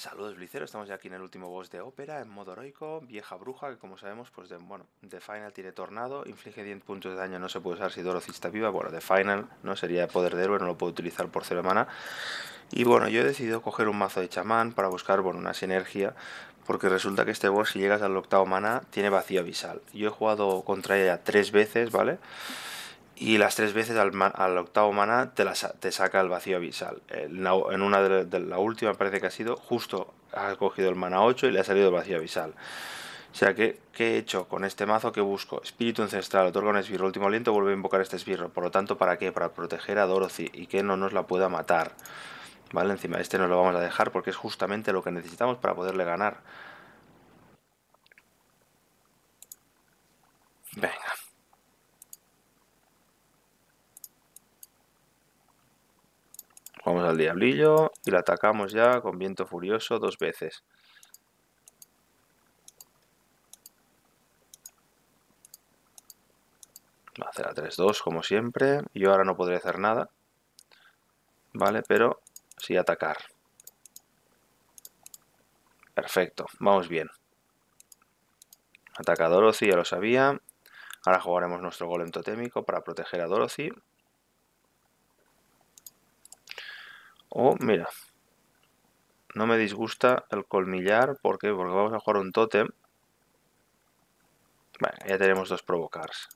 Saludos Blicero, estamos ya aquí en el último boss de ópera, en modo heroico, vieja bruja, que como sabemos, pues de, bueno, The Final tiene tornado, inflige 10 puntos de daño, no se puede usar si Dorothy está viva, bueno, de Final no sería poder de héroe, no lo puedo utilizar por cero mana. Y bueno, yo he decidido coger un mazo de chamán para buscar, bueno, una sinergia, porque resulta que este boss, si llegas al octavo mana, tiene vacío visal. Yo he jugado contra ella tres veces, ¿vale? vale y las tres veces al, al octavo mana te, te saca el vacío abisal. en una de, la última parece que ha sido justo ha cogido el mana 8 y le ha salido el vacío abisal. O sea, que ¿qué he hecho con este mazo? que busco? Espíritu Ancestral, otorga un esbirro, último aliento, vuelve a invocar este esbirro. Por lo tanto, ¿para qué? Para proteger a Dorothy y que no nos la pueda matar. ¿Vale? Encima, este no lo vamos a dejar porque es justamente lo que necesitamos para poderle ganar. Vamos al diablillo y la atacamos ya con viento furioso dos veces. Va a hacer a 3-2 como siempre. Yo ahora no podré hacer nada. Vale, pero sí atacar. Perfecto, vamos bien. Ataca a Dorothy, ya lo sabía. Ahora jugaremos nuestro golem totémico para proteger a Dorothy. Oh, mira. No me disgusta el colmillar. ¿Por Porque vamos a jugar un tótem. Bueno, ya tenemos dos provocars.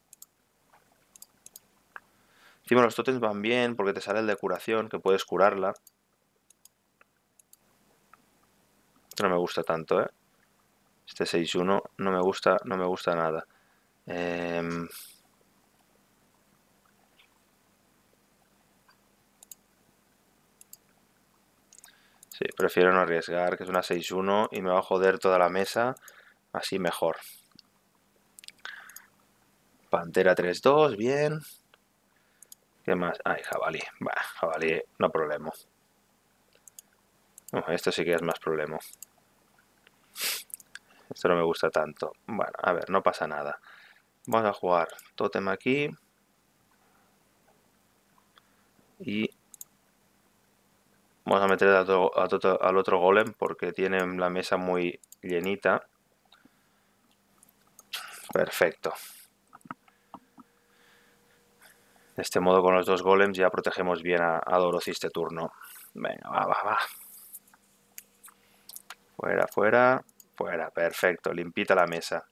Encima los tótems van bien porque te sale el de curación, que puedes curarla. No me gusta tanto, ¿eh? Este 6-1 no me gusta, no me gusta nada. Eh... Sí, prefiero no arriesgar, que es una 6-1 y me va a joder toda la mesa. Así mejor. Pantera 3-2, bien. ¿Qué más? Ay, jabalí. Va, jabalí, no problema. esto sí que es más problema. Esto no me gusta tanto. Bueno, a ver, no pasa nada. Vamos a jugar tótem aquí. Y Vamos a meter al otro golem porque tienen la mesa muy llenita. Perfecto. De este modo con los dos golems ya protegemos bien a, a Dorothy este turno. Venga, va, va, va. Fuera, fuera, fuera. Perfecto, limpita la mesa.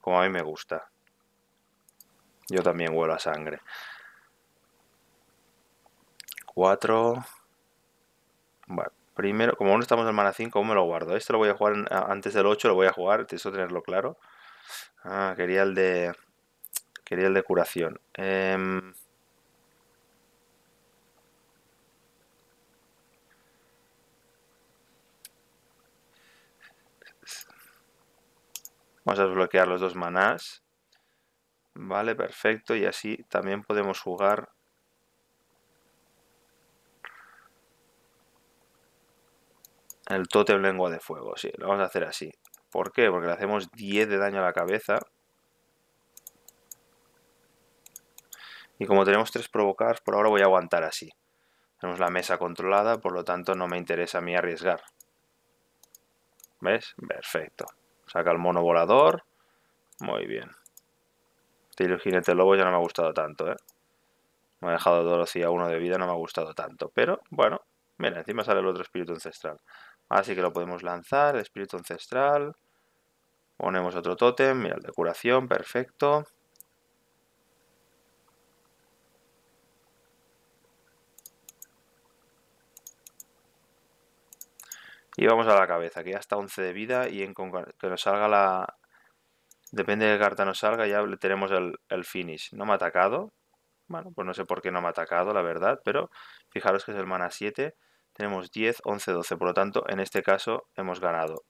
Como a mí me gusta. Yo también huelo a sangre. Cuatro... Vale, primero, como aún estamos en mana 5, ¿cómo me lo guardo. Esto lo voy a jugar antes del 8, lo voy a jugar, eso tenerlo claro. Ah, quería el de... curación. Em, vamos a desbloquear los dos manás. Vale, perfecto. Y así también podemos jugar El tótem lengua de fuego, sí, lo vamos a hacer así. ¿Por qué? Porque le hacemos 10 de daño a la cabeza. Y como tenemos tres provocadas, por ahora voy a aguantar así. Tenemos la mesa controlada, por lo tanto no me interesa a mí arriesgar. ¿Ves? Perfecto. Saca el mono volador. Muy bien. Este el jinete lobo ya no me ha gustado tanto, ¿eh? Me ha dejado Dorothy a uno de vida, no me ha gustado tanto. Pero, bueno, mira, encima sale el otro espíritu ancestral. Así que lo podemos lanzar, el espíritu ancestral. Ponemos otro tótem, mira, el de curación, perfecto. Y vamos a la cabeza, que ya está 11 de vida y en que nos salga la... Depende de qué carta nos salga, ya le tenemos el, el finish. No me ha atacado. Bueno, pues no sé por qué no me ha atacado, la verdad, pero fijaros que es el mana 7 tenemos 10, 11, 12. Por lo tanto, en este caso hemos ganado.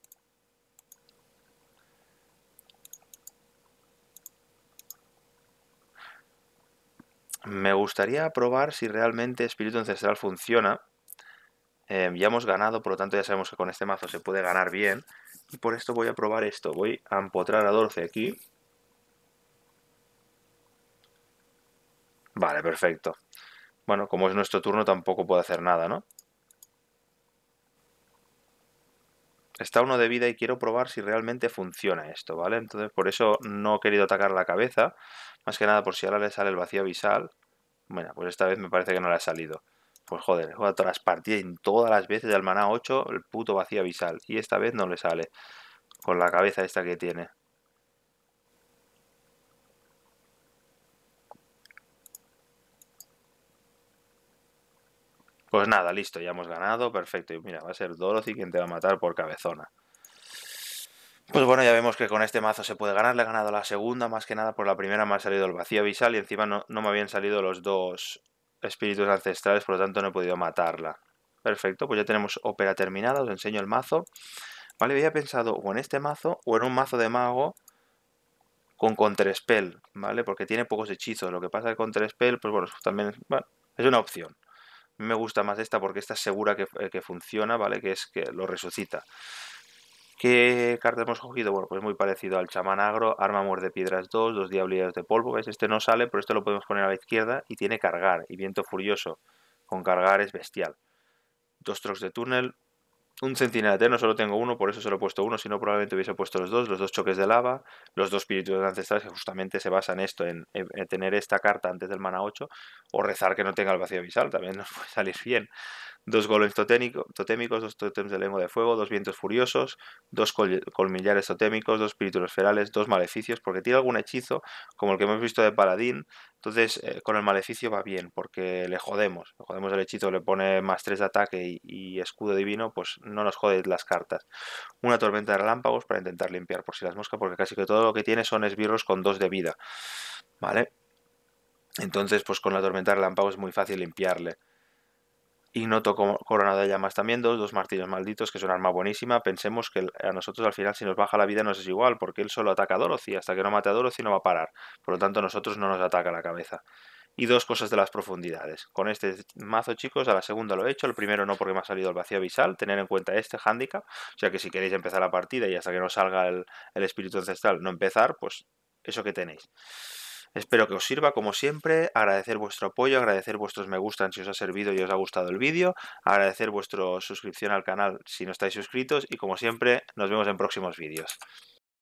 Me gustaría probar si realmente Espíritu Ancestral funciona. Em, ya hemos ganado, por lo tanto ya sabemos que con este mazo se puede ganar bien. Y por esto voy a probar esto. Voy a empotrar a 12 aquí. Vale, perfecto. Bueno, como es nuestro turno tampoco puedo hacer nada, ¿no? Está uno de vida y quiero probar si realmente funciona esto, ¿vale? Entonces por eso no he querido atacar la cabeza, más que nada por si ahora le sale el vacío abisal. Bueno, pues esta vez me parece que no le ha salido. Pues joder, he todas las partidas en todas las veces de Almaná 8, el puto vacío abisal. Y esta vez no le sale. Con la cabeza esta que tiene. Pues nada, listo, ya hemos ganado, perfecto. Y mira, va a ser Dorothy quien te va a matar por cabezona. Pues bueno, ya vemos que con este mazo se puede ganar. Le he ganado la segunda, más que nada por la primera me ha salido el vacío abisal y encima no, me habían salido los dos espíritus ancestrales, por lo tanto no he podido matarla. Perfecto, pues ya tenemos ópera terminada, os enseño el mazo. Vale, había pensado o en este mazo o en un mazo de mago con contrespell, ¿vale? Porque tiene pocos hechizos. Lo que pasa es que Counterspell, pues bueno, también es una opción me gusta más esta porque esta segura eh, que, funciona, ¿vale? Que es que lo resucita. ¿Qué carta hemos cogido? Bueno, pues muy parecido al chamán agro, arma de piedras 2, dos diablillas de polvo, ¿ves? Este no sale, pero este lo podemos poner a la izquierda y tiene cargar y viento furioso. Con cargar es bestial. Dos trozos de túnel, un centinela no solo tengo uno, por eso solo he puesto uno, si no probablemente hubiese puesto los dos, los dos choques de lava, los dos espíritus ancestrales, que justamente se basan en esto, en, tener esta carta antes del mana 8, o rezar que no tenga el vacío abisal, también nos puede salir bien dos golems totémicos, dos totems de lengua de fuego, dos vientos furiosos, dos colmillares totémicos, dos espíritus ferales, dos maleficios, porque tiene algún hechizo, como el que hemos visto de Paladín, entonces eh, con el maleficio va bien, porque le jodemos, le jodemos el hechizo, le pone más tres de ataque y, escudo divino, pues no nos jode las cartas. Una tormenta de relámpagos para intentar limpiar por si las moscas, porque casi que todo lo que tiene son esbirros con dos de vida, ¿vale? Entonces, pues con la tormenta de relámpagos es muy fácil limpiarle. Y como corona de llamas también, dos, dos martillos malditos, que es un arma buenísima. Pensemos que a nosotros al final si nos baja la vida nos es igual, porque él solo ataca a Dorothy, hasta que no mate a Dorothy no va a parar. Por lo tanto, a nosotros no nos ataca la cabeza. Y dos cosas de las profundidades. Con este mazo, chicos, a la segunda lo he hecho, el primero no porque me ha salido el vacío abisal, tener en cuenta este handicap, o sea que si queréis empezar la partida y hasta que no salga el, el espíritu ancestral no empezar, pues eso que tenéis. Espero que os sirva como siempre, agradecer vuestro apoyo, agradecer vuestros me gustan si os ha servido y os ha gustado el vídeo, agradecer vuestra suscripción al canal si no estáis suscritos y como siempre nos vemos en próximos vídeos.